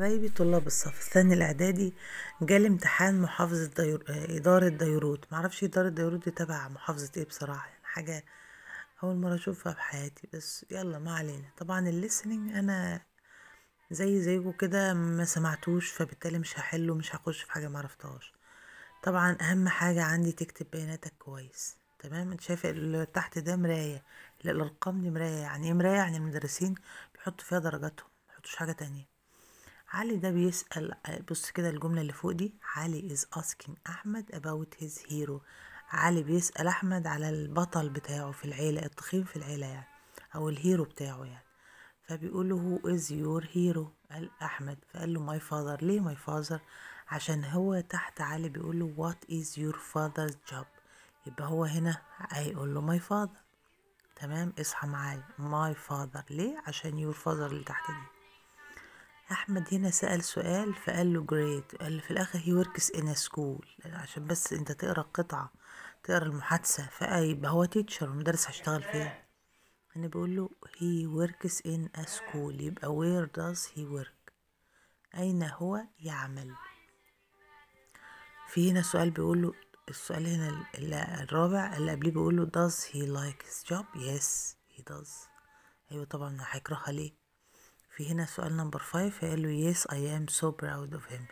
حبايبي طلاب الصف الثاني الاعدادي جالي امتحان محافظة ديور... إدارة ديروت معرفش إدارة ديروت دي تبع محافظة إيه بصراحة يعني حاجة أول مرة أشوفها في حياتي بس يلا ما علينا طبعا الليسننج أنا زي زيكم كده ما سمعتوش فبالتالي مش هحله مش هخش في حاجة معرفتهاش طبعا أهم حاجة عندي تكتب بياناتك كويس تمام انت شايف اللي تحت ده مراية الأرقام دي مراية يعني ايه مراية يعني المدرسين بيحطوا فيها درجاتهم ميحطوش حاجة تانية علي ده بيسأل بص كده الجملة اللي فوق دي علي is asking أحمد about his hero علي بيسأل أحمد على البطل بتاعه في العيلة التخين في العيلة يعني أو الهيرو بتاعه يعني فبيقول له هو is your hero قال أحمد فقال له my father ليه my father عشان هو تحت علي بيقول له what is your father's job يبقى هو هنا هيقول له my father تمام اصحى معايا my father ليه عشان your father اللي تحت دي احمد هنا سال سؤال فقال له جريد قال في الاخر هي وركس ان سكول عشان بس انت تقرا القطعه تقرا المحادثه فايب هو تيتشر ومدرس هيشتغل فين انا بقول له هي وركس ان سكول يبقى وير داز هي ورك اين هو يعمل في هنا سؤال بيقول له السؤال هنا الرابع اللي قبليه بيقول له does he like his job yes he does ايوه طبعا هيكرهها ليه في هنا سؤال نمبر 5 هيقول له yes I am so proud of him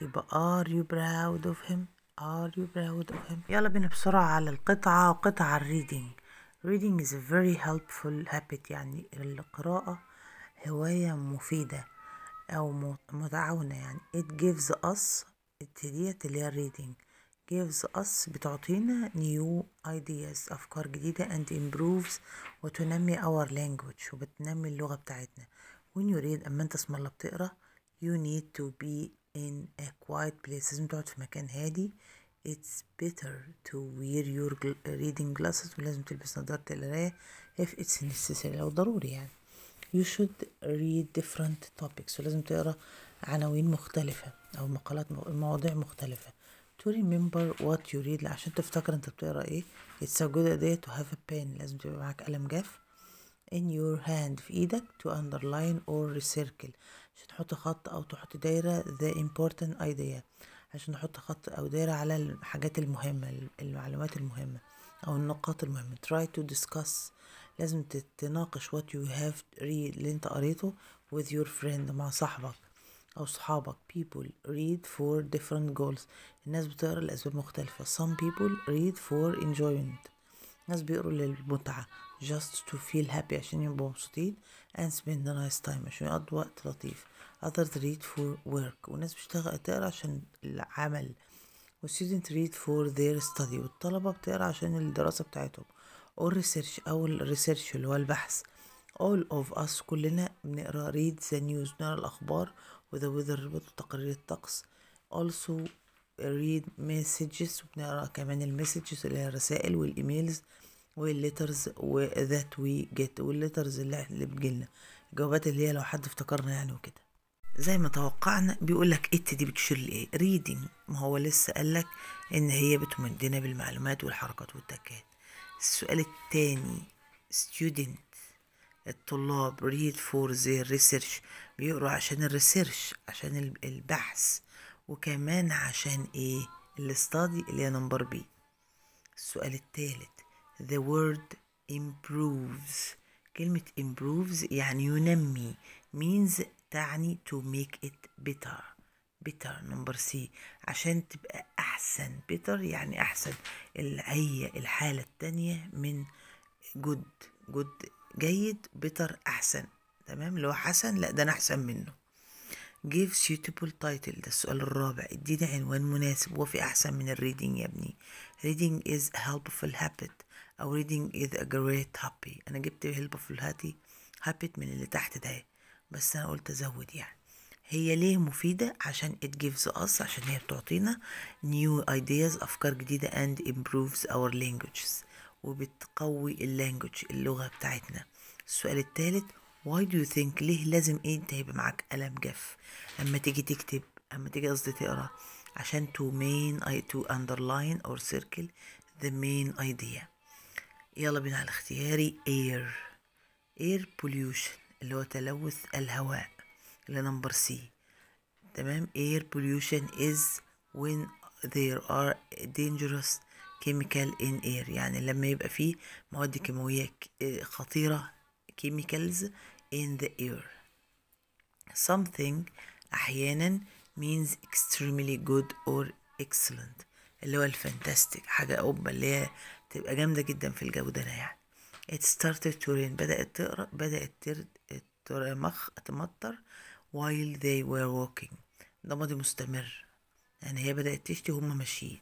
يبقى are you proud of him are you proud of him يلا بينا بسرعة على القطعة وقطعة الريدنج reading is a very helpful habit يعني القراءة هواية مفيدة أو متعاونة يعني it gives us ديت اللي هي reading gives us بتعطينا new ideas أفكار جديدة and improves وتنمي our language وبتنمي اللغة بتاعتنا when you read أما أنت اسم الله بتقرأ you need to be in a quiet place لازم تقعد في مكان هادي it's better to wear your reading glasses ولازم تلبس نظارة القراية if it's necessary لو ضروري يعني you should read different topics ولازم تقرأ عناوين مختلفة أو مقالات مواضيع مختلفة to remember what you read عشان تفتكر انت بتقرأ ايه it's a good idea to have a pen لازم تبقى معاك قلم جاف in your hand في ايدك to underline or recircle عشان تحط خط او تحط دايرة the important idea عشان نحط خط او دايرة على الحاجات المهمة المعلومات المهمة او النقاط المهمة try to discuss لازم تتناقش what you have read اللي انت قريته with your friend مع صاحبك أو صحابك people read for different goals الناس بتقرا لأسباب مختلفة some people read for enjoyment ناس بيقروا للمتعة just to feel happy عشان يبقوا مبسوطين and spend a nice time عشان يقضوا وقت لطيف others read for work وناس بتشتغل تقرا عشان العمل و students read for their study والطلبة بتقرا عشان الدراسة بتاعتهم or research أو الريسيرش اللي هو البحث all of us كلنا بنقرا read the news نقرا الأخبار و the weather بتقرير وتقارير الطقس also read messages وبنقرا كمان المسجز اللي هي الرسائل والايميلز والليترز وذات وي جيت والليترز اللي, اللي بتجيلنا الجوابات اللي هي لو حد افتكرنا يعني وكده زي ما توقعنا بيقول لك ات دي بتشير لايه ريدنج ما هو لسه قال لك ان هي بتمدنا بالمعلومات والحركات والتكات السؤال الثاني student الطلاب read for their research بيقروا عشان الريسيرش عشان البحث وكمان عشان ايه الاستادي اللي هي نمبر بي السؤال الثالث the word improves كلمة improves يعني ينمي means تعني to make it better better نمبر سي عشان تبقى أحسن better يعني أحسن هي الحالة التانية من good good جيد better أحسن تمام لو حسن لا ده أنا أحسن منه give suitable title ده السؤال الرابع اديني عنوان مناسب وفي أحسن من الريدنج يا ابني reading is helpful habit أو reading is a great hobby أنا جبت helpful habit من اللي تحت ده بس أنا قلت أزود يعني هي ليه مفيدة عشان it gives us عشان هي بتعطينا new ideas أفكار جديدة and improves our languages وبتقوي اللانجوج اللغة بتاعتنا السؤال الثالث why do you think ليه لازم ايه انت هيبقى معاك قلم جاف اما تيجي تكتب اما تيجي قصدي تقرا عشان to main to underline or circle the main idea يلا بينا على اختياري air air pollution اللي هو تلوث الهواء اللي نمبر سي تمام air pollution is when there are dangerous chemical in air يعني لما يبقى فيه مواد كيماوية خطيرة chemicals in the air something أحيانا means extremely good or excellent اللي هو الفانتاستيك حاجة أوبا اللي هي تبقى جامدة جدا في الجو ده يعني it started to rain بدأت تقرأ بدأت ترد ترمخ تمطر while they were walking ده ماضي مستمر يعني هي بدأت تشتي هما ماشيين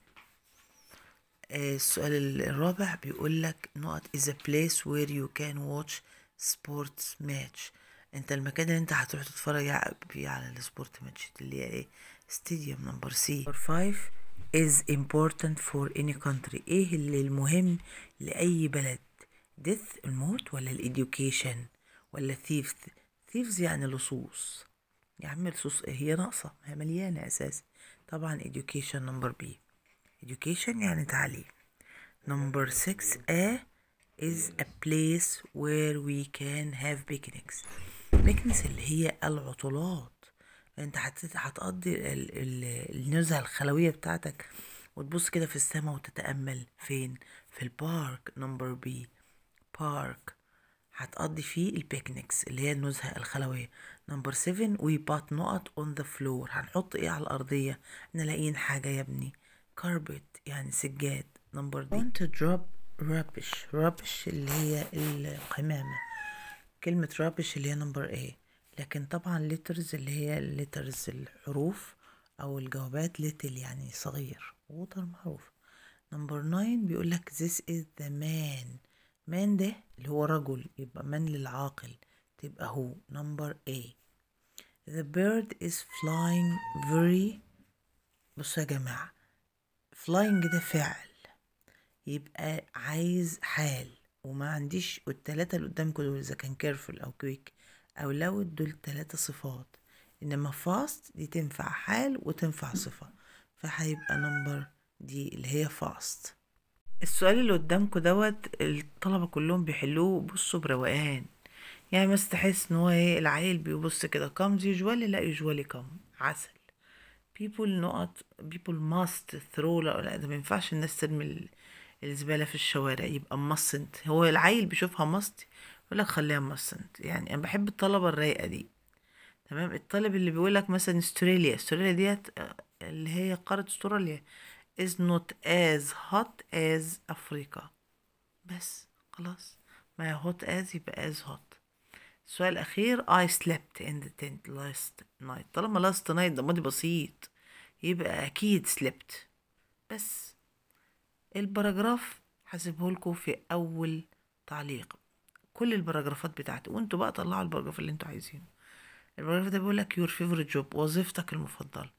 آه، السؤال الرابع بيقول لك نقط is a place where you can watch سبورتس ماتش انت المكان اللي انت هتروح تتفرج فيه على السبورت ماتش اللي هي ايه ستاديوم نمبر سي نمبر 5 is important for any country ايه اللي المهم لأي بلد death الموت ولا الإديوكيشن ولا thieves thieves يعني لصوص يا عم لصوص ايه هي ناقصة هي مليانة أساسا طبعا education نمبر بي education يعني تعليم نمبر 6 ايه is a place where we can have picnics picnics اللي هي العطلات انت هتقضي النزهة الخلوية بتاعتك وتبص كده في السماء وتتأمل فين في البارك نمبر بي بارك هتقضي فيه البيكنيكس اللي هي النزهة الخلوية نمبر 7 وي بات نقط اون ذا فلور هنحط ايه على الأرضية احنا لاقيين حاجة يا ابني كاربت يعني سجاد نمبر دي want to drop رابش رابش اللي هي القمامة كلمة رابش اللي هي نمبر ايه لكن طبعا لترز اللي هي لترز الحروف او الجوابات ليتل يعني صغير ووتر معروف نمبر ناين بيقول لك this is the man man ده اللي هو رجل يبقى من للعاقل تبقى هو نمبر A the bird is flying very بصوا يا جماعة flying ده فعل يبقى عايز حال وما عنديش التلاتة اللي قدامكم دول اذا كان كيرفل او كويك او لو دول تلاتة صفات انما فاست دي تنفع حال وتنفع صفة فهيبقى نمبر دي اللي هي فاست السؤال اللي قدامكم دوت الطلبة كلهم بيحلوه بصوا بروقان يعني بس تحس ان هو ايه العيل بيبص كده كمز يجوالي لا يجوالي كم عسل people نقط people must throw لا, ده ده مينفعش الناس ترمي الزبالة في الشوارع يبقى مصنت هو العيل بيشوفها مصنت يقول لك خليها مصنت يعني انا بحب الطلبة الرايقة دي تمام الطالب اللي بيقول لك مثلا استراليا استراليا ديت آه، اللي هي قارة استراليا is not as hot as أفريقيا بس خلاص ما hot as يبقى as hot السؤال الأخير I slept in the tent last night طالما last night ده ماضي بسيط يبقى أكيد slept بس الباراجراف هسيبه لكم في اول تعليق كل الباراجرافات بتاعتي وانتوا بقى طلعوا الباراجراف اللي انتوا عايزينه الباراجراف ده بيقول لك يور فيفرت جوب وظيفتك المفضله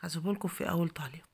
هسيبه لكم في اول تعليق